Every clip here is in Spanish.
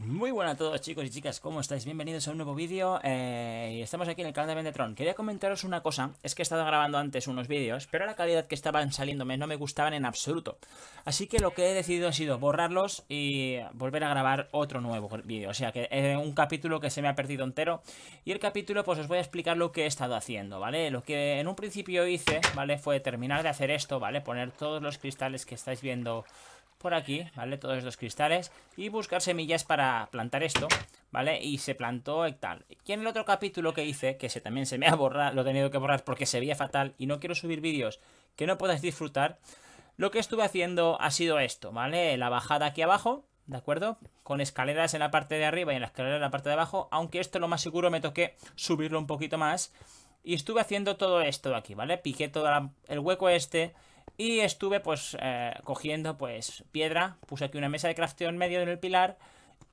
Muy buenas a todos chicos y chicas, ¿cómo estáis? Bienvenidos a un nuevo vídeo eh, y estamos aquí en el canal de Vendetron Quería comentaros una cosa, es que he estado grabando antes unos vídeos Pero la calidad que estaban saliéndome no me gustaban en absoluto Así que lo que he decidido ha sido borrarlos y volver a grabar otro nuevo vídeo O sea que es eh, un capítulo que se me ha perdido entero Y el capítulo pues os voy a explicar lo que he estado haciendo, ¿vale? Lo que en un principio hice, ¿vale? Fue terminar de hacer esto, ¿vale? Poner todos los cristales que estáis viendo por aquí, ¿vale? Todos estos cristales y buscar semillas para plantar esto, ¿vale? Y se plantó tal. Y en el otro capítulo que hice, que se, también se me ha borrado, lo he tenido que borrar porque se veía fatal y no quiero subir vídeos que no podáis disfrutar, lo que estuve haciendo ha sido esto, ¿vale? La bajada aquí abajo, ¿de acuerdo? Con escaleras en la parte de arriba y en la escalera en la parte de abajo, aunque esto lo más seguro me toqué subirlo un poquito más. Y estuve haciendo todo esto aquí, ¿vale? Piqué todo el hueco este y estuve pues eh, cogiendo pues piedra, puse aquí una mesa de crafteo en medio del pilar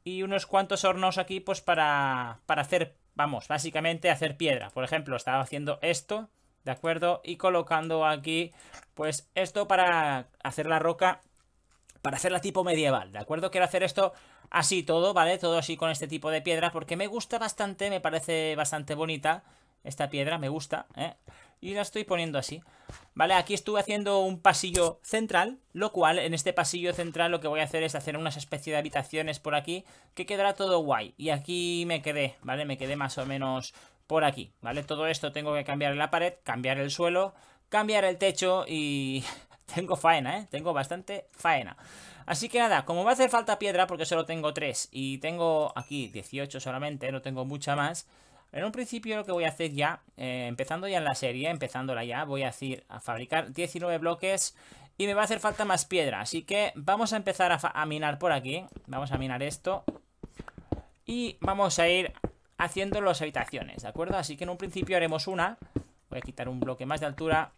y unos cuantos hornos aquí pues para, para hacer, vamos, básicamente hacer piedra. Por ejemplo, estaba haciendo esto, ¿de acuerdo? Y colocando aquí pues esto para hacer la roca, para hacerla tipo medieval, ¿de acuerdo? Quiero hacer esto así todo, ¿vale? Todo así con este tipo de piedra porque me gusta bastante, me parece bastante bonita esta piedra, me gusta, ¿eh? y la estoy poniendo así. Vale, aquí estuve haciendo un pasillo central, lo cual en este pasillo central lo que voy a hacer es hacer unas especie de habitaciones por aquí, que quedará todo guay. Y aquí me quedé, ¿vale? Me quedé más o menos por aquí, ¿vale? Todo esto tengo que cambiar la pared, cambiar el suelo, cambiar el techo y... tengo faena, ¿eh? Tengo bastante faena. Así que nada, como va a hacer falta piedra, porque solo tengo 3 y tengo aquí 18 solamente, no tengo mucha más... En un principio lo que voy a hacer ya, eh, empezando ya en la serie, empezándola ya, voy a decir a fabricar 19 bloques y me va a hacer falta más piedra. Así que vamos a empezar a, minar por aquí. Vamos a minar esto. Y vamos a ir haciendo las habitaciones, ¿de acuerdo? Así que en un principio haremos una. Voy a quitar un bloque más de altura.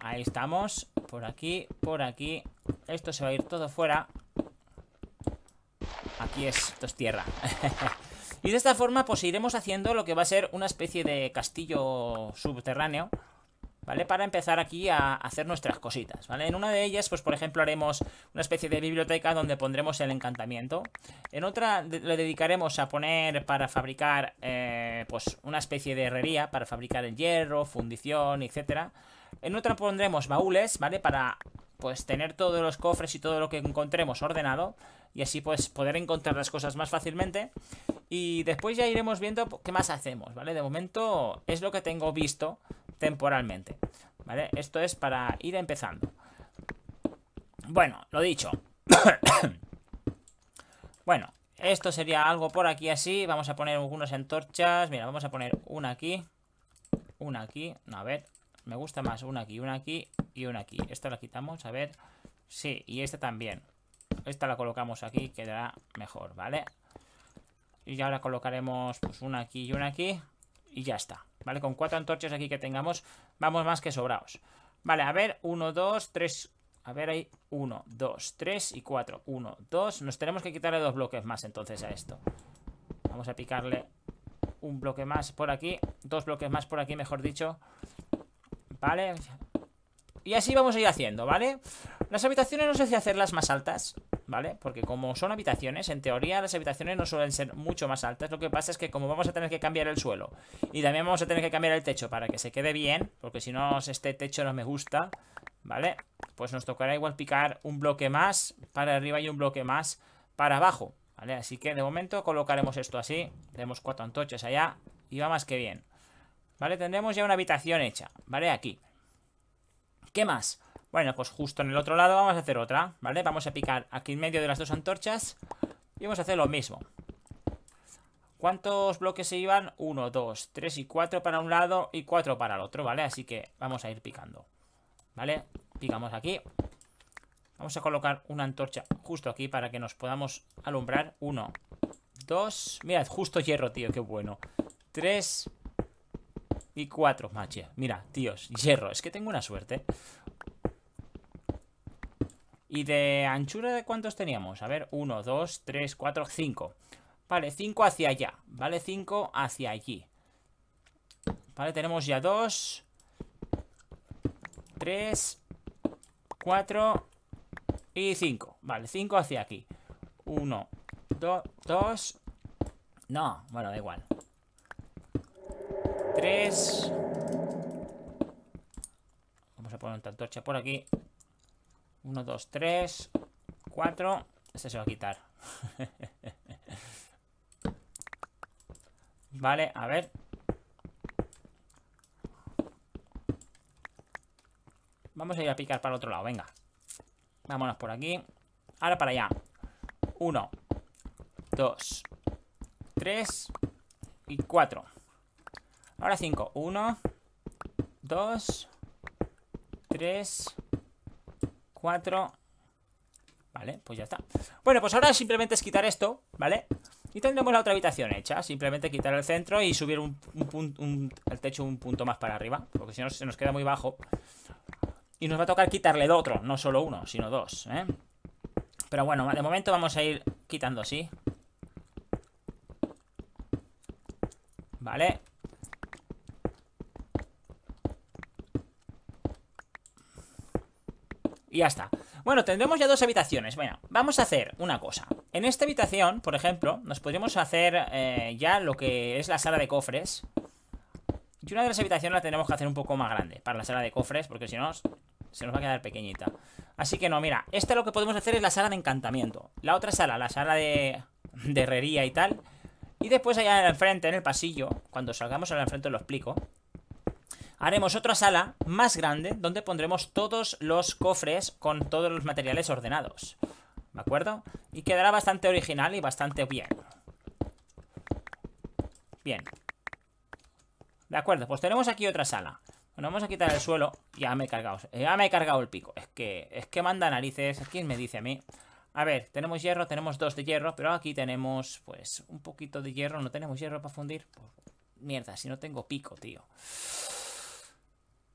Ahí estamos. Por aquí, por aquí. Esto se va a ir todo fuera. Aquí es, esto es tierra. Y de esta forma pues iremos haciendo lo que va a ser una especie de castillo subterráneo. ¿Vale? Para empezar aquí a hacer nuestras cositas, ¿vale? En una de ellas, pues por ejemplo haremos una especie de biblioteca donde pondremos el encantamiento. En otra le dedicaremos a poner para fabricar, eh, pues una especie de herrería, para fabricar el hierro, fundición, etcétera. En otra pondremos baúles, ¿vale? Para, pues, tener todos los cofres y todo lo que encontremos ordenado. Y así, pues, poder encontrar las cosas más fácilmente. Y después ya iremos viendo qué más hacemos, ¿vale? De momento es lo que tengo visto temporalmente, ¿vale? Esto es para ir empezando. Bueno, lo dicho. bueno, esto sería algo por aquí así. Vamos a poner algunas antorchas. Mira, vamos a poner una aquí. Una aquí. a ver, me gusta más una aquí, una aquí y una aquí. Esta la quitamos, a ver. Sí, y esta también. Esta la colocamos aquí, quedará mejor, ¿vale? Y ahora colocaremos pues una aquí y una aquí. Y ya está, ¿vale? Con cuatro antorchas aquí que tengamos, vamos más que sobrados. Vale, a ver, uno, dos, tres... A ver, hay uno, dos, tres y cuatro. Uno, dos. Nos tenemos que quitarle dos bloques más entonces a esto. Vamos a picarle un bloque más por aquí. Dos bloques más por aquí, mejor dicho. ¿Vale? Y así vamos a ir haciendo, ¿vale? Las habitaciones no sé si hacerlas más altas, ¿vale? Porque como son habitaciones, en teoría las habitaciones no suelen ser mucho más altas. Lo que pasa es que como vamos a tener que cambiar el suelo y también vamos a tener que cambiar el techo para que se quede bien, porque si no este techo no me gusta, ¿vale? Pues nos tocará igual picar un bloque más para arriba y un bloque más para abajo, ¿vale? Así que de momento colocaremos esto así. Tenemos cuatro antorchas allá y va más que bien. ¿Vale? Tendremos ya una habitación hecha, ¿vale? Aquí. ¿Qué más? Bueno, pues justo en el otro lado vamos a hacer otra, ¿vale? Vamos a picar aquí en medio de las dos antorchas y vamos a hacer lo mismo. ¿Cuántos bloques se iban? Uno, dos, tres y cuatro para un lado y cuatro para el otro, ¿vale? Así que vamos a ir picando, ¿vale? Picamos aquí. Vamos a colocar una antorcha justo aquí para que nos podamos alumbrar. Uno, dos... Mirad, justo hierro, tío, qué bueno. Tres, y 4, magia. Mira, tíos, hierro. Es que tengo una suerte. ¿Y de anchura de cuántos teníamos? A ver, 1, 2, 3, 4, 5. Vale, 5 hacia allá. Vale, 5 hacia allí. Vale, tenemos ya 2, 3, 4 y 5. Vale, 5 hacia aquí. 1, 2, 2. No, bueno, da igual. 3. Vamos a poner una antorcha por aquí. 1, 2, 3, 4. Este se va a quitar. vale, a ver. Vamos a ir a picar para el otro lado, venga. Vámonos por aquí. Ahora para allá. 1, 2, 3 y 4. Ahora 5. 1, 2, 3, 4. Vale, pues ya está. Bueno, pues ahora simplemente es quitar esto, ¿vale? Y tendremos la otra habitación hecha. Simplemente quitar el centro y subir un, punto, el techo un punto más para arriba. Porque si no, se nos queda muy bajo. Y nos va a tocar quitarle de otro. No solo uno, sino dos, ¿eh? Pero bueno, de momento vamos a ir quitando así. Vale. ya está. Bueno, tendremos ya dos habitaciones. Bueno, vamos a hacer una cosa. En esta habitación, por ejemplo, nos podríamos hacer eh, ya lo que es la sala de cofres. Y una de las habitaciones la tenemos que hacer un poco más grande para la sala de cofres, porque si no, se nos va a quedar pequeñita. Así que no, mira, esta lo que podemos hacer es la sala de encantamiento. La otra sala, la sala de, herrería y tal. Y después allá en el frente, en el pasillo, cuando salgamos al frente lo explico, haremos otra sala más grande donde pondremos todos los cofres con todos los materiales ordenados. ¿De acuerdo? Y quedará bastante original y bastante bien. Bien. De acuerdo, pues tenemos aquí otra sala. Bueno, vamos a quitar el suelo. Ya me he cargado. Ya me he cargado el pico. Es que, es que manda narices. ¿Quién me dice a mí? A ver, tenemos hierro, tenemos dos de hierro, pero aquí tenemos, pues, un poquito de hierro. No tenemos hierro para fundir. Pues, mierda, si no tengo pico, tío.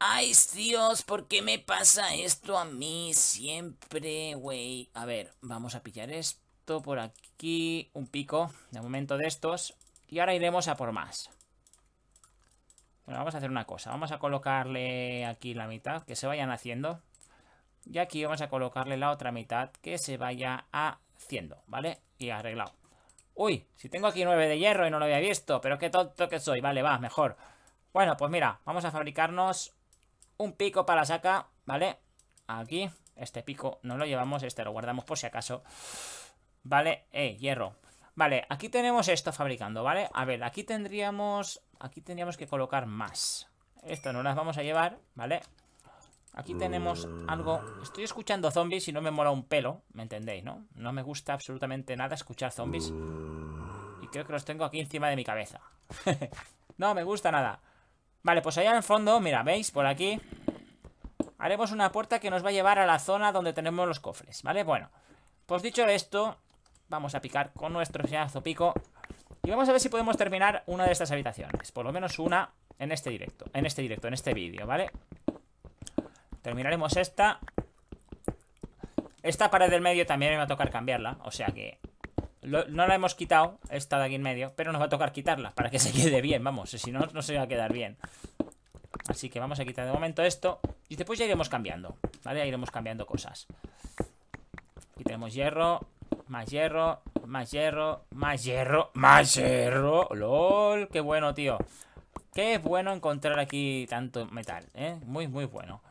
Ay, Dios, ¿por qué me pasa esto a mí siempre, güey? A ver, vamos a pillar esto por aquí. Un pico, de momento de estos. Y ahora iremos a por más. vamos a hacer una cosa. Vamos a colocarle aquí la mitad, que se vayan haciendo. Y aquí vamos a colocarle la otra mitad, que se vaya haciendo, ¿vale? Y arreglado. Uy, si tengo aquí nueve de hierro y no lo había visto, pero qué tonto que soy. Vale, va, mejor. Bueno, pues mira, vamos a fabricarnos un pico para la saca, ¿vale? Aquí, este pico no lo llevamos, este lo guardamos por si acaso. ¿Vale? Eh, hierro. Vale, aquí tenemos esto fabricando, ¿vale? A ver, aquí tendríamos... Aquí tendríamos que colocar más. Esto no las vamos a llevar, ¿vale? Aquí tenemos algo... Estoy escuchando zombies y no me mola un pelo, ¿me entendéis, no? No me gusta absolutamente nada escuchar zombies. Y creo que los tengo aquí encima de mi cabeza. no me gusta nada. Vale, pues allá en el fondo, mira, ¿veis? Por aquí Haremos una puerta que nos va a llevar a la zona donde tenemos los cofres, ¿vale? Bueno, pues dicho esto Vamos a picar con nuestro señazo pico Y vamos a ver si podemos terminar una de estas habitaciones Por lo menos una en este directo En este directo, en este vídeo, ¿vale? Terminaremos esta Esta pared del medio también me va a tocar cambiarla O sea que no la hemos quitado, esta de aquí en medio, pero nos va a tocar quitarla para que se quede bien, vamos. Si no, no se va a quedar bien. Así que vamos a quitar de momento esto y después ya iremos cambiando, ¿vale? Ya iremos cambiando cosas. Aquí tenemos hierro, más hierro, más hierro, más hierro, más hierro. ¡Lol! ¡Qué bueno, tío! Qué bueno encontrar aquí tanto metal, ¿eh? Muy, muy bueno.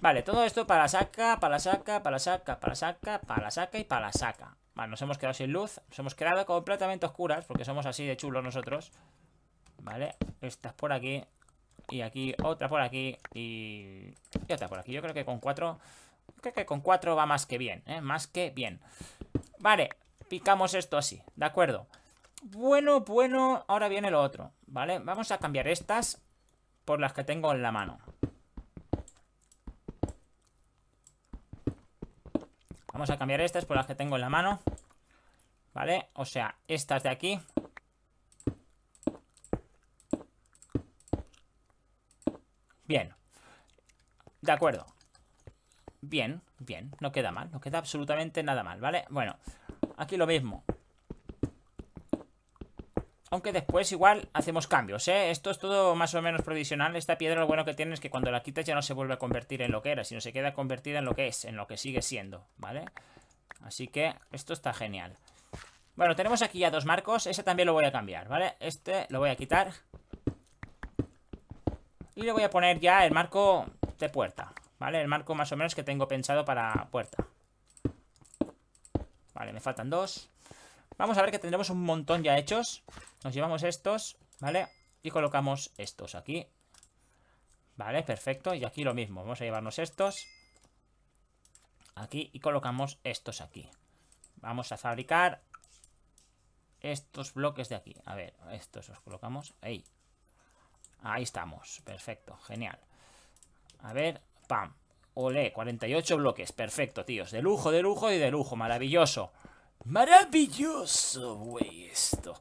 Vale, todo esto para saca, para saca, para saca, para saca, para saca y para saca. Vale, nos hemos quedado sin luz. Nos hemos quedado completamente oscuras porque somos así de chulos nosotros. Vale, estas por aquí. Y aquí, otra por aquí. Y, y otra por aquí. Yo creo que con cuatro... Creo que con cuatro va más que bien, ¿eh? Más que bien. Vale, picamos esto así, ¿de acuerdo? Bueno, bueno, ahora viene lo otro, ¿vale? Vamos a cambiar estas por las que tengo en la mano, Vamos a cambiar estas por las que tengo en la mano. ¿Vale? O sea, estas de aquí. Bien. De acuerdo. Bien, bien. No queda mal. No queda absolutamente nada mal, ¿vale? Bueno, aquí lo mismo. Aunque después igual hacemos cambios, ¿eh? Esto es todo más o menos provisional. Esta piedra lo bueno que tiene es que cuando la quitas ya no se vuelve a convertir en lo que era, sino se queda convertida en lo que es, en lo que sigue siendo, ¿vale? Así que esto está genial. Bueno, tenemos aquí ya dos marcos. Ese también lo voy a cambiar, ¿vale? Este lo voy a quitar. Y le voy a poner ya el marco de puerta, ¿vale? El marco más o menos que tengo pensado para puerta. Vale, me faltan dos. Vamos a ver que tendremos un montón ya hechos. Nos llevamos estos, ¿vale? Y colocamos estos aquí. Vale, perfecto. Y aquí lo mismo. Vamos a llevarnos estos. Aquí y colocamos estos aquí. Vamos a fabricar estos bloques de aquí. A ver, estos los colocamos. Ahí. Ahí estamos. Perfecto. Genial. A ver. Pam. Olé. 48 bloques. Perfecto, tíos. De lujo, de lujo y de lujo. Maravilloso. Maravilloso, güey, esto.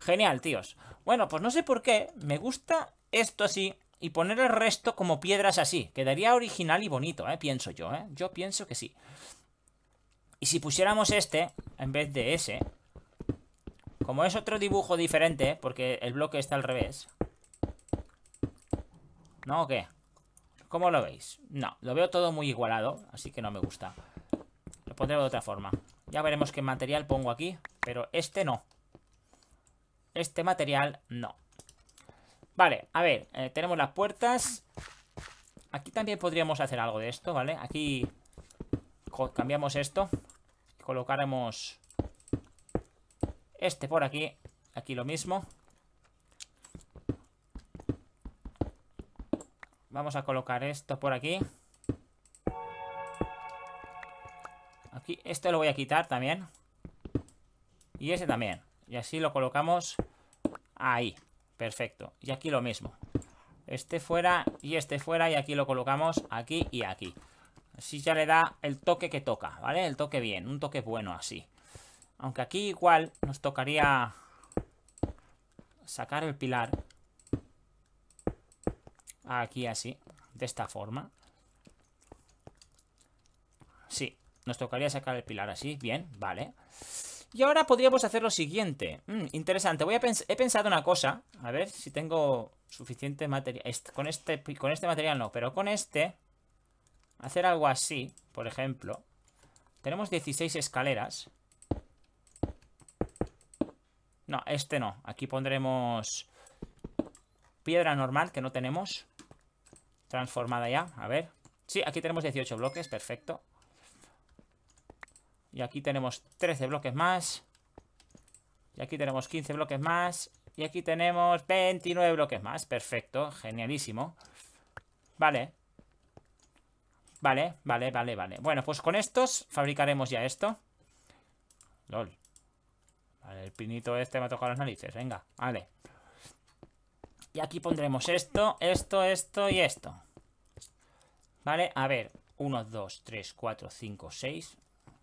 Genial, tíos. Bueno, pues no sé por qué, me gusta esto así y poner el resto como piedras así. Quedaría original y bonito, ¿eh? Pienso yo, ¿eh? Yo pienso que sí. Y si pusiéramos este, en vez de ese, como es otro dibujo diferente, porque el bloque está al revés. ¿No o qué? ¿Cómo lo veis? No, lo veo todo muy igualado, así que no me gusta. Lo pondré de otra forma. Ya veremos qué material pongo aquí, pero este no. Este material no. Vale, a ver, eh, tenemos las puertas. Aquí también podríamos hacer algo de esto, ¿vale? Aquí cambiamos esto. Colocaremos este por aquí. Aquí lo mismo. Vamos a colocar esto por aquí. este lo voy a quitar también. Y ese también. Y así lo colocamos ahí. Perfecto. Y aquí lo mismo. Este fuera y este fuera. Y aquí lo colocamos aquí y aquí. Así ya le da el toque que toca, ¿vale? El toque bien, un toque bueno así. Aunque aquí igual nos tocaría sacar el pilar aquí así, de esta forma. Nos tocaría sacar el pilar así, bien, vale. Y ahora podríamos hacer lo siguiente. Mm, interesante, voy a he pensado una cosa. A ver si tengo suficiente material. con, este, con este material no, pero con este... Hacer algo así, por ejemplo. Tenemos 16 escaleras. No, este no. Aquí pondremos piedra normal que no tenemos. Transformada ya, a ver. Sí, aquí tenemos 18 bloques, perfecto. Y aquí tenemos 13 bloques más. Y aquí tenemos 15 bloques más. Y aquí tenemos 29 bloques más. Perfecto, genialísimo. Vale. Vale, vale, vale, vale. Bueno, pues con estos fabricaremos ya esto. LOL. Vale, el pinito este me ha tocado las narices. Venga, vale. Y aquí pondremos esto, esto, esto y esto. Vale, a ver. 1, 2, 3, 4, 5, 6.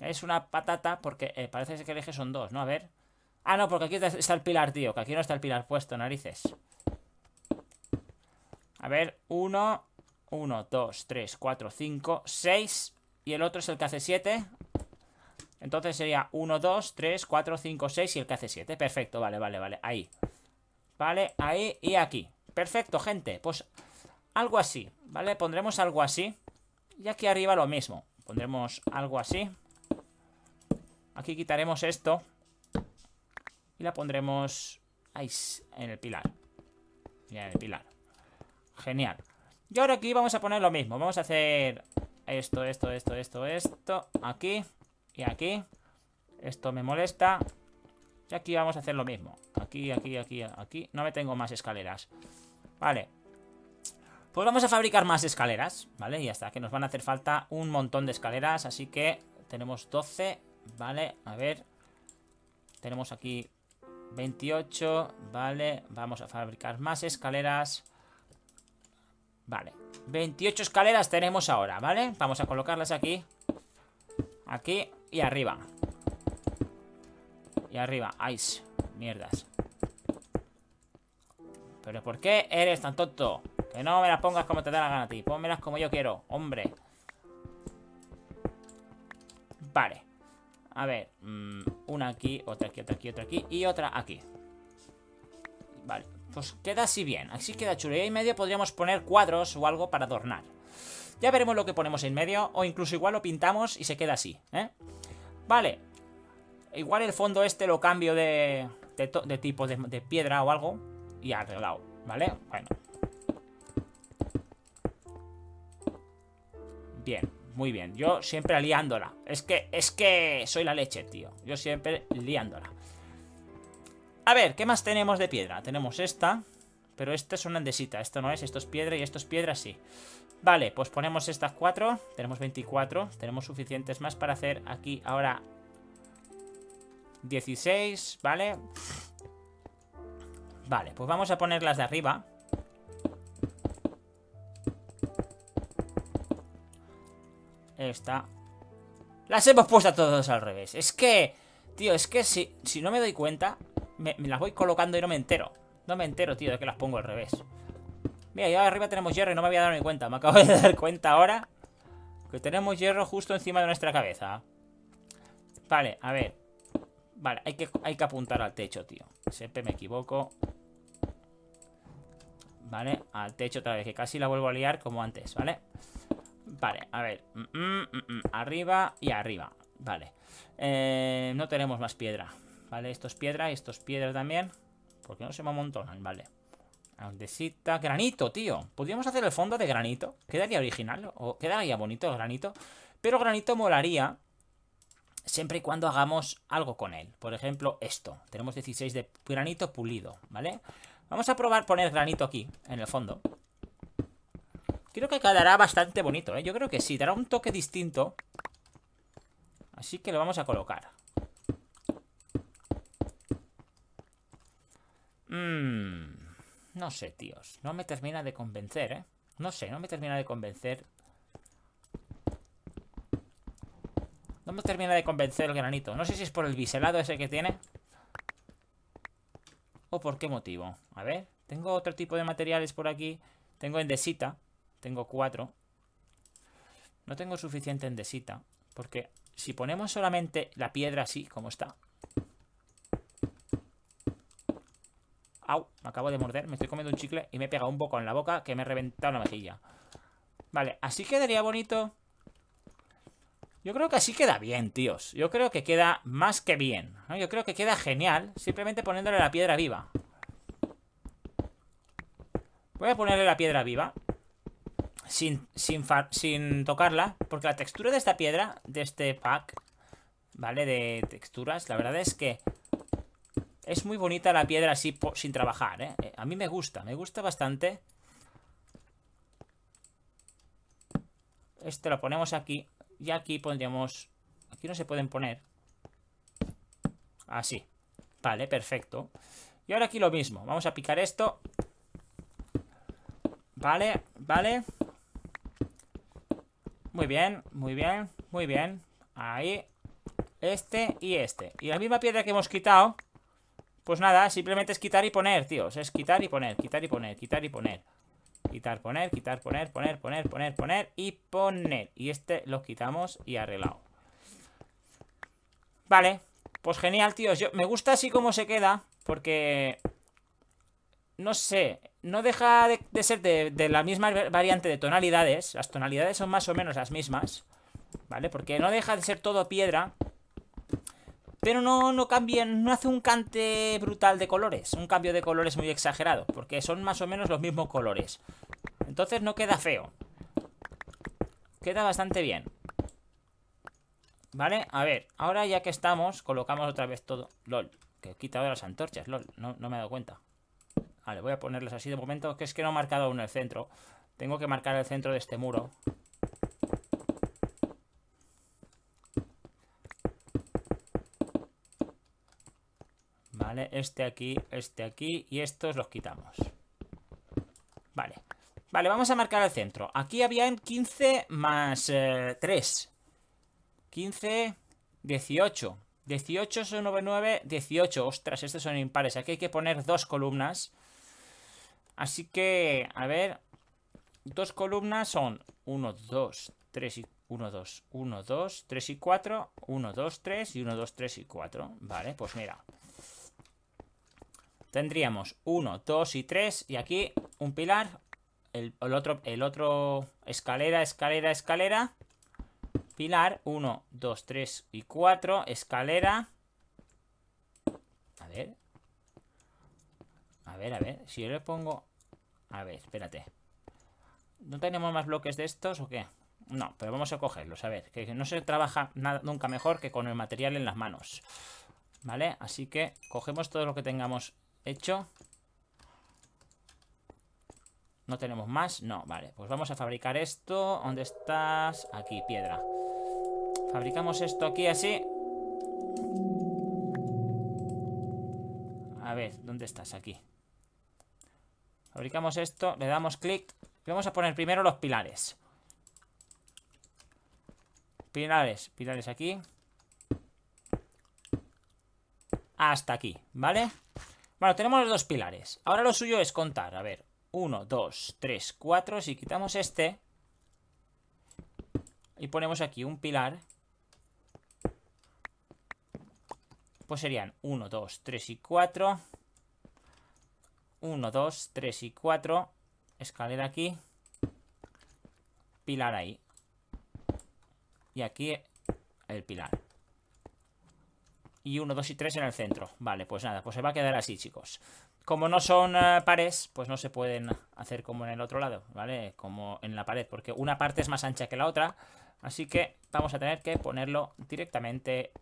Es una patata porque eh, parece que el eje son dos, ¿no? A ver. Ah, no, porque aquí está el pilar, tío. Que aquí no está el pilar puesto, narices. A ver, uno, uno, dos, tres, cuatro, cinco, seis. Y el otro es el que hace siete. Entonces sería uno, dos, tres, cuatro, cinco, seis y el que hace siete Perfecto, vale, vale, vale. Ahí. Vale, ahí y aquí. Perfecto, gente. Pues algo así, ¿vale? Pondremos algo así. Y aquí arriba lo mismo. Pondremos algo así. Aquí quitaremos esto. Y la pondremos en el pilar. En el pilar. Genial. Y ahora aquí vamos a poner lo mismo. Vamos a hacer esto, esto, esto, esto, esto. Aquí y aquí. Esto me molesta. Y aquí vamos a hacer lo mismo. Aquí, aquí, aquí, aquí. No me tengo más escaleras. Vale. Pues vamos a fabricar más escaleras, ¿vale? Y ya está, que nos van a hacer falta un montón de escaleras, así que tenemos 12, Vale, a ver. Tenemos aquí 28. Vale, vamos a fabricar más escaleras. Vale, 28 escaleras tenemos ahora, ¿vale? Vamos a colocarlas aquí. Aquí y arriba. Y arriba, ice. Mierdas. ¿Pero por qué eres tan tonto? Que no me las pongas como te da la gana a ti. Pónmelas como yo quiero, hombre. Vale. A ver, mm, una aquí, otra aquí, otra aquí, otra aquí y otra aquí. Vale, pues queda así bien. Así queda chulo. Y ahí en medio podríamos poner cuadros o algo para adornar. Ya veremos lo que ponemos en medio o incluso igual lo pintamos y se queda así, ¿eh? Vale. Igual el fondo este lo cambio de, tipo de, de piedra o algo y arreglado, ¿vale? Bueno. Bien. Muy bien, yo siempre liándola. Es que, es que soy la leche, tío. Yo siempre liándola. A ver, ¿qué más tenemos de piedra? Tenemos esta, pero esta es una andesita. Esto no es, esto es piedra y esto es piedra, sí. Vale, pues ponemos estas cuatro. Tenemos 24. Tenemos suficientes más para hacer aquí ahora 16, ¿vale? Vale, pues vamos a poner las de arriba. Ahí está. Las hemos puesto todas al revés. Es que, tío, es que si, si no me doy cuenta, me, las voy colocando y no me entero. No me entero, tío, de que las pongo al revés. Mira, ya arriba tenemos hierro y no me había dado ni cuenta. Me acabo de dar cuenta ahora que tenemos hierro justo encima de nuestra cabeza. Vale, a ver. Vale, hay que, hay que apuntar al techo, tío. Siempre me equivoco. Vale, al techo otra vez, que casi la vuelvo a liar como antes, ¿vale? vale Vale, a ver. Mm, mm, mm, arriba y arriba. Vale. Eh, no tenemos más piedra. Vale, esto es piedra y esto es piedra también. Porque no se me amontonan, vale. Andesita, granito, tío. Podríamos hacer el fondo de granito. Quedaría original o quedaría bonito el granito. Pero granito molaría siempre y cuando hagamos algo con él. Por ejemplo, esto. Tenemos 16 de granito pulido, ¿vale? Vamos a probar poner granito aquí, en el fondo. Creo que quedará bastante bonito, ¿eh? Yo creo que sí, dará un toque distinto. Así que lo vamos a colocar. Mmm... No sé, tíos. No me termina de convencer, ¿eh? No sé, no me termina de convencer. No me termina de convencer el granito. No sé si es por el biselado ese que tiene. O por qué motivo. A ver, tengo otro tipo de materiales por aquí. Tengo endesita. Tengo cuatro. No tengo suficiente endesita. Porque si ponemos solamente la piedra así, como está. Au, me acabo de morder. Me estoy comiendo un chicle y me he pegado un poco en la boca que me he reventado la mejilla. Vale, así quedaría bonito. Yo creo que así queda bien, tíos. Yo creo que queda más que bien. Yo creo que queda genial simplemente poniéndole la piedra viva. Voy a ponerle la piedra viva sin, sin, tocarla, porque la textura de esta piedra, de este pack, ¿vale? De texturas, la verdad es que es muy bonita la piedra así sin trabajar, ¿eh? ¿eh? A mí me gusta, me gusta bastante. Este lo ponemos aquí. Y aquí pondríamos... Aquí no se pueden poner. Así. Vale, perfecto. Y ahora aquí lo mismo. Vamos a picar esto. Vale, vale. Muy bien, muy bien, muy bien. Ahí. Este y este. Y la misma piedra que hemos quitado. Pues nada, simplemente es quitar y poner, tíos. Es quitar y poner, quitar y poner, quitar y poner. Quitar, poner, quitar, poner, poner, poner, poner, poner y poner. Y este lo quitamos y arreglado. Vale. Pues genial, tíos. Yo, me gusta así como se queda. Porque... No sé no deja de, ser de, la misma variante de tonalidades. Las tonalidades son más o menos las mismas, ¿vale? Porque no deja de ser todo piedra. Pero no, no no hace un cante brutal de colores, un cambio de colores muy exagerado, porque son más o menos los mismos colores. Entonces no queda feo. Queda bastante bien. ¿Vale? A ver, ahora ya que estamos, colocamos otra vez todo. LOL, que quita quitado las antorchas, LOL, no, no me he dado cuenta. Vale, voy a ponerlos así de momento, que es que no he marcado aún el centro. Tengo que marcar el centro de este muro. Vale, este aquí, este aquí y estos los quitamos. Vale. Vale, vamos a marcar el centro. Aquí habían 15 más 3. 15, 18. 18 son 9, 9, 18. Ostras, estos son impares. Aquí hay que poner dos columnas. Así que, a ver, dos columnas son 1, 2, 3 y 1, 2, 1, 2, 3 y 4, 1, 2, 3 y 1, 2, 3 y 4. Vale, pues mira. Tendríamos 1, 2 y 3 y aquí un pilar, el, el, otro, el otro escalera, escalera, escalera, pilar, 1, 2, 3 y 4, escalera. A ver. A ver, a ver, si yo le pongo a ver, espérate. ¿No tenemos más bloques de estos o qué? No, pero vamos a cogerlos, a ver, que no se trabaja nada, nunca mejor que con el material en las manos. ¿Vale? Así que cogemos todo lo que tengamos hecho. ¿No tenemos más? No, vale. Pues vamos a fabricar esto. ¿Dónde estás? Aquí, piedra. Fabricamos esto aquí así. A ver, ¿dónde estás? Aquí. Aplicamos esto, le damos clic. Y vamos a poner primero los pilares. Pilares, pilares aquí. Hasta aquí, ¿vale? Bueno, tenemos los dos pilares. Ahora lo suyo es contar. A ver, 1, 2, 3, 4. Si quitamos este y ponemos aquí un pilar, pues serían 1, 2, 3 y 4. 1, 2, 3 y 4. Escalera aquí. Pilar ahí. Y aquí el pilar. Y 1, 2 y 3 en el centro. Vale, pues nada, pues se va a quedar así, chicos. Como no son eh, pares, pues no se pueden hacer como en el otro lado, ¿vale? Como en la pared, porque una parte es más ancha que la otra. Así que vamos a tener que ponerlo directamente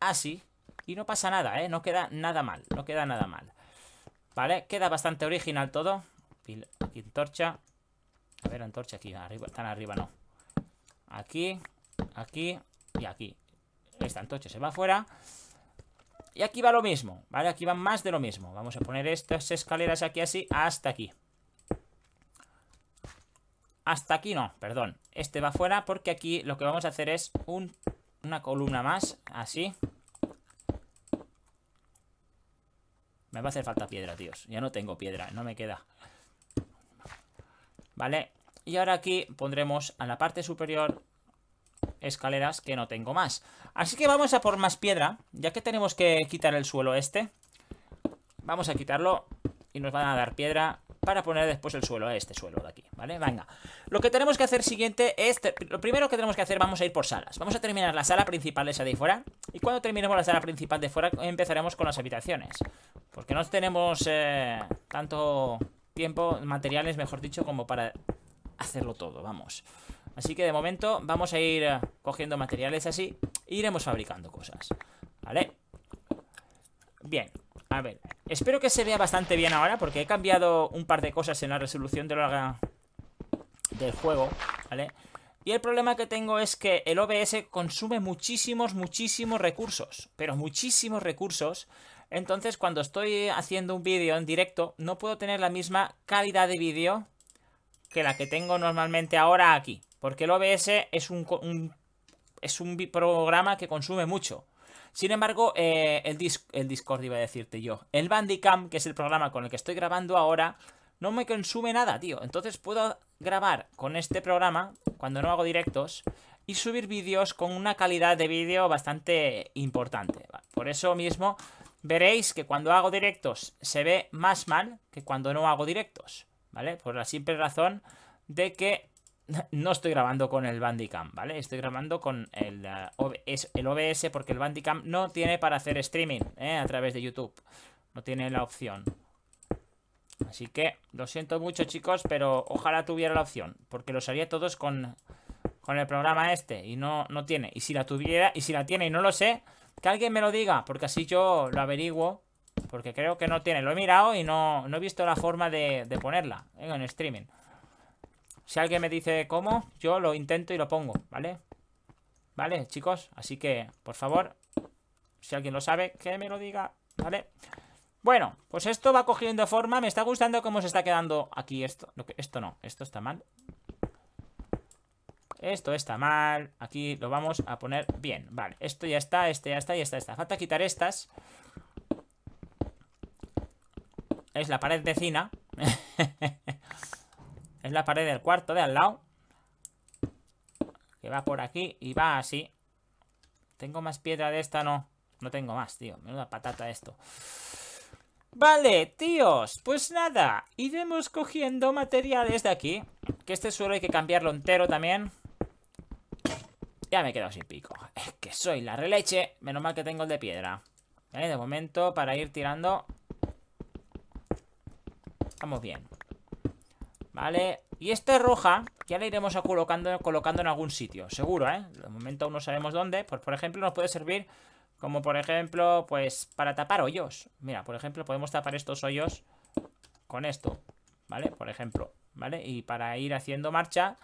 así. Y no pasa nada, ¿eh? No queda nada mal, no queda nada mal. Vale, queda bastante original todo. Aquí antorcha. A ver, antorcha aquí, arriba, tan arriba no. Aquí, aquí y aquí. Esta antorcha se va afuera. Y aquí va lo mismo, ¿vale? Aquí va más de lo mismo. Vamos a poner estas escaleras aquí así hasta aquí. Hasta aquí no, perdón. Este va fuera porque aquí lo que vamos a hacer es una columna más, así. Me va a hacer falta piedra, tíos. Ya no tengo piedra, no me queda. Vale. Y ahora aquí pondremos a la parte superior escaleras que no tengo más. Así que vamos a por más piedra, ya que tenemos que quitar el suelo este. Vamos a quitarlo y nos van a dar piedra para poner después el suelo, a este suelo de aquí, ¿vale? Venga. Lo que tenemos que hacer siguiente es... Lo primero que tenemos que hacer, vamos a ir por salas. Vamos a terminar la sala principal de esa de ahí fuera. Y cuando terminemos la sala principal de fuera, empezaremos con las habitaciones. Porque no tenemos eh, tanto tiempo, materiales, mejor dicho, como para hacerlo todo, vamos. Así que de momento vamos a ir eh, cogiendo materiales así e iremos fabricando cosas, ¿vale? Bien, a ver, Espero que se vea bastante bien ahora porque he cambiado un par de cosas en la resolución de la... del juego, ¿vale? Y el problema que tengo es que el OBS consume muchísimos, muchísimos recursos, pero muchísimos recursos. Entonces cuando estoy haciendo un vídeo en directo no puedo tener la misma calidad de vídeo que la que tengo normalmente ahora aquí. Porque el OBS es un, es un programa que consume mucho. Sin embargo, eh, el, el Discord iba a decirte yo. El Bandicam, que es el programa con el que estoy grabando ahora, no me consume nada, tío. Entonces puedo grabar con este programa, cuando no hago directos, y subir vídeos con una calidad de vídeo bastante importante. Por eso mismo veréis que cuando hago directos se ve más mal que cuando no hago directos, ¿vale? Por la simple razón de que no estoy grabando con el Bandicam, ¿vale? Estoy grabando con el, eh, OBS, el OBS porque el Bandicam no tiene para hacer streaming ¿eh? a través de YouTube. No tiene la opción. Así que lo siento mucho chicos, pero ojalá tuviera la opción. Porque lo haría todos con, con el programa este y no, no tiene. Y si la tuviera, y si la tiene y no lo sé, que alguien me lo diga. Porque así yo lo averiguo. Porque creo que no tiene. Lo he mirado y no, he visto la forma de, ponerla ¿eh? en streaming. Si alguien me dice cómo, yo lo intento y lo pongo, ¿vale? ¿Vale, chicos? Así que, por favor, si alguien lo sabe, que me lo diga, ¿vale? Bueno, pues esto va cogiendo forma. Me está gustando cómo se está quedando aquí esto. Esto no, esto está mal. Esto está mal. Aquí lo vamos a poner bien. Vale, esto ya está, este ya está y esta está. Falta quitar estas. Es la pared vecina. Es la pared del cuarto de al lado. Que va por aquí y va así. ¿Tengo más piedra de esta? No. No tengo más, tío. Menuda patata esto. Vale, tíos, pues nada, iremos cogiendo materiales de aquí. Que este suelo hay que cambiarlo entero también. Ya me he quedado sin pico. Es que soy la releche. Menos mal que tengo el de piedra. De momento, para ir tirando... Vamos bien. Vale, y esta roja ya la iremos colocando, colocando en algún sitio, seguro, ¿eh? De momento aún no sabemos dónde, pues por ejemplo nos puede servir como por ejemplo, pues para tapar hoyos. Mira, por ejemplo, podemos tapar estos hoyos con esto, ¿vale? Por ejemplo, ¿vale? Y para ir haciendo marcha,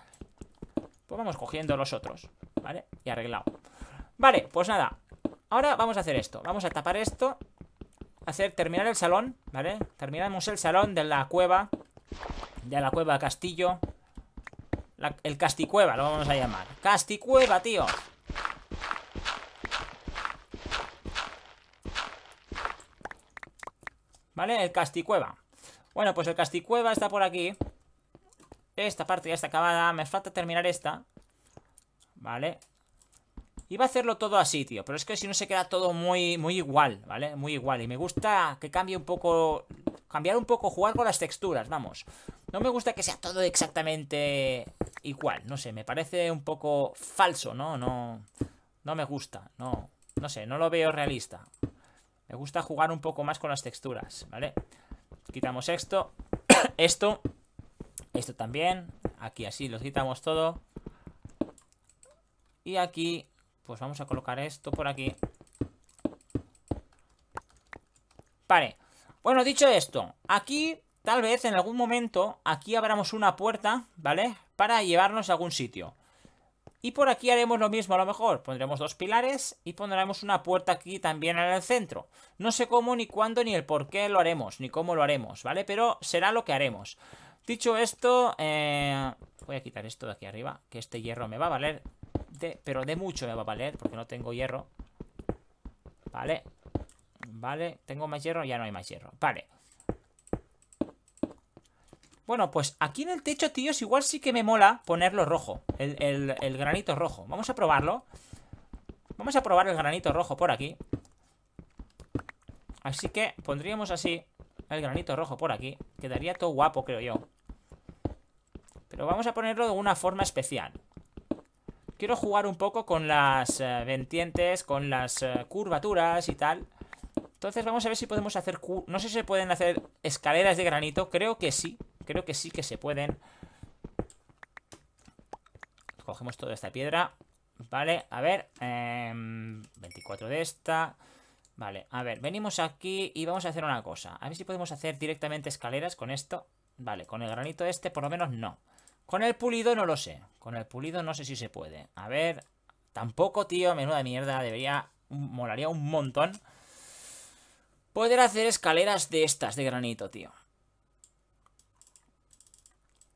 pues vamos cogiendo los otros, ¿vale? Y arreglado. Vale, pues nada, ahora vamos a hacer esto, vamos a tapar esto, hacer terminar el salón, ¿vale? Terminamos el salón de la cueva ya la cueva Castillo. el Casticueva lo vamos a llamar. Casticueva, tío. ¿Vale? El Casticueva. Bueno, pues el Casticueva está por aquí. Esta parte ya está acabada. Me falta terminar esta. ¿Vale? Iba a hacerlo todo así, tío. Pero es que si no se queda todo muy, muy igual, ¿vale? Muy igual. Y me gusta que cambie un poco... Cambiar un poco, jugar con las texturas, vamos. No me gusta que sea todo exactamente igual, no sé, me parece un poco falso, ¿no? No, no me gusta, no, no sé, no lo veo realista. Me gusta jugar un poco más con las texturas, ¿vale? Quitamos esto, esto, esto también, aquí así, lo quitamos todo. Y aquí, pues vamos a colocar esto por aquí. Vale, bueno, dicho esto, aquí Tal vez en algún momento aquí abramos una puerta, ¿vale? Para llevarnos a algún sitio. Y por aquí haremos lo mismo a lo mejor. Pondremos dos pilares y pondremos una puerta aquí también en el centro. No sé cómo, ni cuándo, ni el por qué lo haremos, ni cómo lo haremos, ¿vale? Pero será lo que haremos. Dicho esto, eh, voy a quitar esto de aquí arriba, que este hierro me va a valer, pero de mucho me va a valer, porque no tengo hierro. Vale, vale, tengo más hierro, ya no hay más hierro. Vale. Bueno, pues aquí en el techo, tíos, igual sí que me mola ponerlo rojo. El, granito rojo. Vamos a probarlo. Vamos a probar el granito rojo por aquí. Así que pondríamos así el granito rojo por aquí. Quedaría todo guapo, creo yo. Pero vamos a ponerlo de una forma especial. Quiero jugar un poco con las eh, ventientes, con las eh, curvaturas y tal. Entonces vamos a ver si podemos hacer... No sé si se pueden hacer escaleras de granito. Creo que sí. Creo que sí que se pueden. Cogemos toda esta piedra. Vale, a ver. 24 em, de esta. Vale, a ver, venimos aquí y vamos a hacer una cosa. A ver si podemos hacer directamente escaleras con esto. Vale, con el granito este por lo menos no. Con el pulido no lo sé. Con el pulido no sé si se puede. A ver, tampoco, tío, menuda mierda. Debería, molaría un montón. Poder hacer escaleras de estas de granito, tío.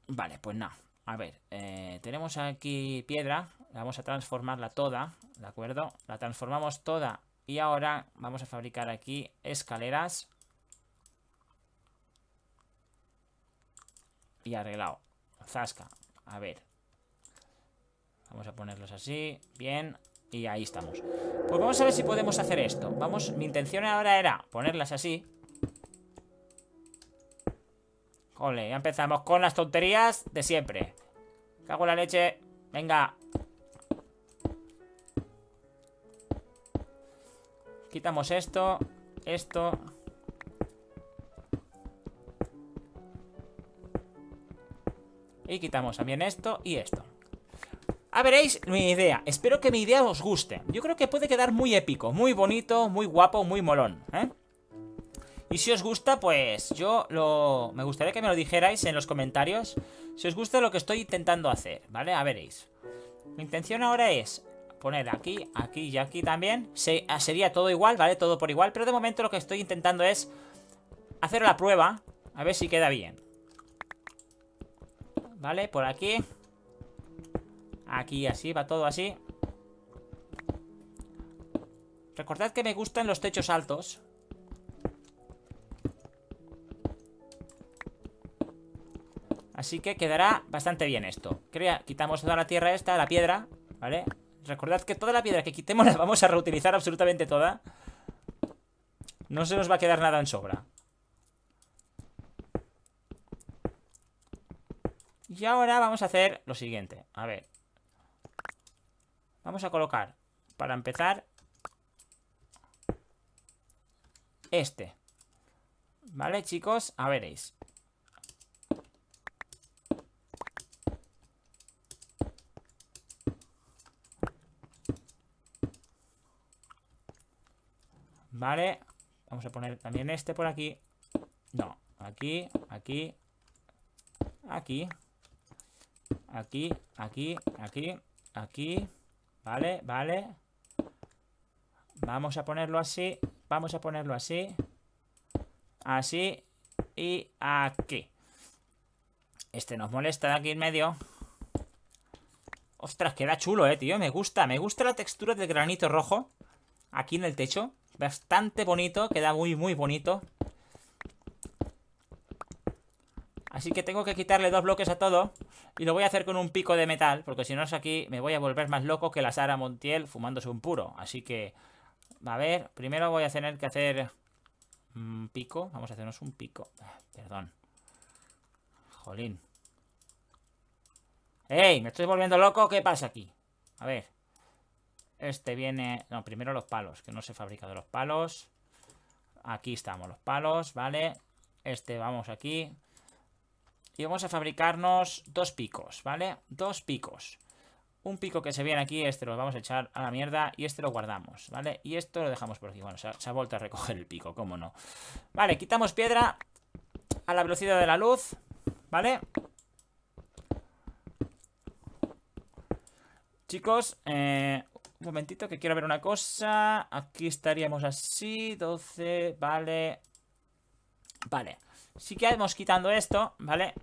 Vale, pues nada. A ver, eh, tenemos aquí piedra. vamos a transformarla toda, ¿de acuerdo? La transformamos toda. Y ahora vamos a fabricar aquí escaleras. Y arreglado. Zasca. A ver. Vamos a ponerlos así. Bien. Y ahí estamos. Pues vamos a ver si podemos hacer esto. Vamos, mi intención ahora era ponerlas así. Ole, ya empezamos con las tonterías de siempre. Cago la leche. Venga. Quitamos esto. Esto. Y quitamos también esto y esto. A veréis mi idea. Espero que mi idea os guste. Yo creo que puede quedar muy épico, muy bonito, muy guapo, muy molón. ¿eh? Y si os gusta, pues yo lo... Me gustaría que me lo dijerais en los comentarios. Si os gusta lo que estoy intentando hacer, ¿vale? A veréis. Mi intención ahora es poner aquí, aquí y aquí también. Ah, sería todo igual, ¿vale? Todo por igual. Pero de momento lo que estoy intentando es hacer la prueba. A ver si queda bien. ¿Vale? Por aquí. Aquí así, va todo así. Recordad que me gustan los techos altos. Así que quedará bastante bien esto que Quitamos toda la tierra esta, la piedra ¿Vale? Recordad que toda la piedra que quitemos la vamos a reutilizar absolutamente toda No se nos va a quedar nada en sobra Y ahora vamos a hacer lo siguiente A ver Vamos a colocar Para empezar Este ¿Vale, chicos? A veréis Vale. Vamos a poner también este por aquí. No, aquí, aquí, aquí, aquí, aquí, aquí, aquí. Vale, vale. Vamos a ponerlo así. Vamos a ponerlo así. Así. Y aquí. Este nos molesta de aquí en medio. Ostras, queda chulo, eh, tío. Me gusta. Me gusta la textura del granito rojo. Aquí en el techo. Bastante bonito, queda muy, muy bonito. Así que tengo que quitarle dos bloques a todo. Y lo voy a hacer con un pico de metal. Porque si no es aquí, me voy a volver más loco que la Sara Montiel fumándose un puro. Así que, a ver, primero voy a tener que hacer un pico. Vamos a hacernos un pico. Ah, perdón. Jolín. ¡Ey! ¿Me estoy volviendo loco? ¿Qué pasa aquí? A ver. Este viene... No, primero los palos, que no se fabrican de los palos. Aquí estamos, los palos, ¿vale? Este vamos aquí. Y vamos a fabricarnos dos picos, ¿vale? Dos picos. Un pico que se viene aquí, este lo vamos a echar a la mierda y este lo guardamos, ¿vale? Y esto lo dejamos por aquí. Bueno, se ha, vuelto a recoger el pico, cómo no. Vale, quitamos piedra a la velocidad de la luz, ¿vale? Chicos, eh, un momentito que quiero ver una cosa. Aquí estaríamos así. 12, vale. Vale. Si quedamos quitando esto, ¿vale?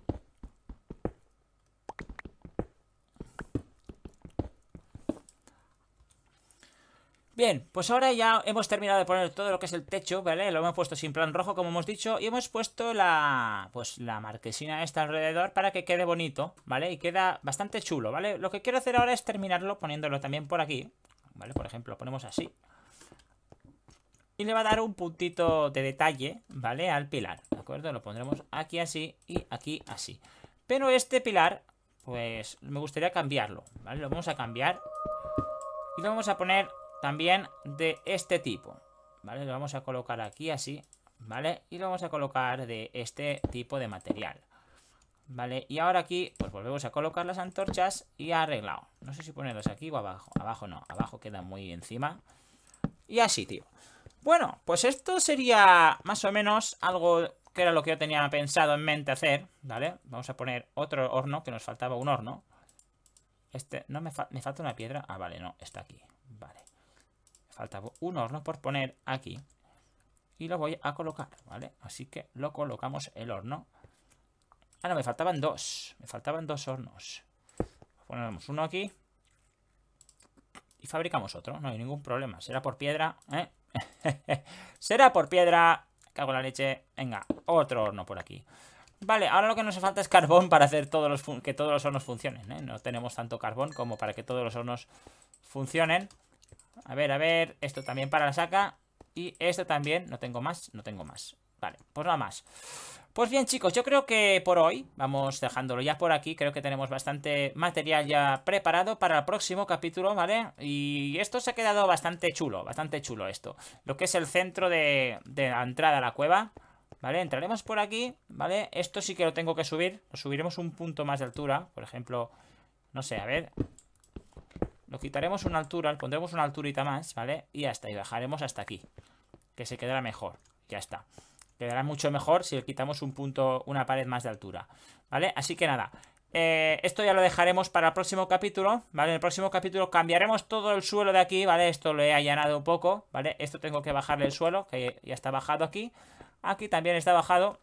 Bien, pues ahora ya hemos terminado de poner todo lo que es el techo, ¿vale? Lo hemos puesto sin plan rojo, como hemos dicho, y hemos puesto la pues la marquesina esta alrededor para que quede bonito, ¿vale? Y queda bastante chulo, ¿vale? Lo que quiero hacer ahora es terminarlo poniéndolo también por aquí, ¿vale? Por ejemplo, lo ponemos así. Y le va a dar un puntito de detalle, ¿vale? Al pilar, ¿de acuerdo? Lo pondremos aquí así y aquí así. Pero este pilar, pues me gustaría cambiarlo, ¿vale? Lo vamos a cambiar y lo vamos a poner también de este tipo. ¿Vale? Lo vamos a colocar aquí así, ¿vale? Y lo vamos a colocar de este tipo de material. ¿Vale? Y ahora aquí, pues volvemos a colocar las antorchas y arreglado. No sé si ponerlas aquí o abajo. Abajo no, abajo queda muy encima. Y así, tío. Bueno, pues esto sería más o menos algo que era lo que yo tenía pensado en mente hacer, ¿vale? Vamos a poner otro horno, que nos faltaba un horno. Este, no, me, me falta una piedra. Ah, vale, no, está aquí falta un horno por poner aquí. Y lo voy a colocar, ¿vale? Así que lo colocamos el horno. Ah, no, me faltaban dos. Me faltaban dos hornos. Ponemos uno aquí. Y fabricamos otro. No hay ningún problema. Será por piedra, ¿eh? Será por piedra. Cago la leche. Venga, otro horno por aquí. Vale, ahora lo que nos falta es carbón para hacer que todos los hornos funcionen. ¿eh? No tenemos tanto carbón como para que todos los hornos funcionen. A ver, a ver, esto también para la saca Y esto también, no tengo más, no tengo más Vale, pues nada más Pues bien chicos, yo creo que por hoy Vamos dejándolo ya por aquí, creo que tenemos bastante material ya preparado Para el próximo capítulo, ¿vale? Y esto se ha quedado bastante chulo, bastante chulo esto Lo que es el centro de, la entrada a la cueva ¿Vale? Entraremos por aquí, ¿vale? Esto sí que lo tengo que subir Lo subiremos un punto más de altura Por ejemplo, no sé, a ver lo quitaremos una altura, le pondremos una alturita más, ¿vale? Y hasta y bajaremos hasta aquí. Que se quedará mejor. Ya está. Quedará mucho mejor si le quitamos un punto, una pared más de altura. ¿Vale? Así que nada. Eh, esto ya lo dejaremos para el próximo capítulo, ¿vale? En el próximo capítulo cambiaremos todo el suelo de aquí, ¿vale? Esto lo he allanado un poco, ¿vale? Esto tengo que bajarle el suelo, que ya está bajado aquí. Aquí también está bajado.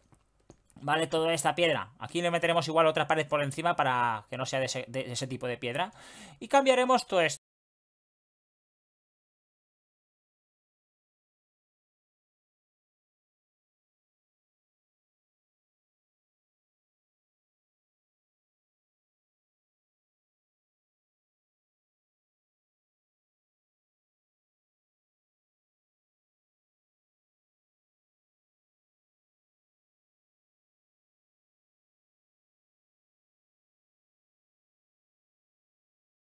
Vale, toda esta piedra. Aquí le meteremos igual otra pared por encima para que no sea de ese, de ese tipo de piedra. Y cambiaremos todo esto.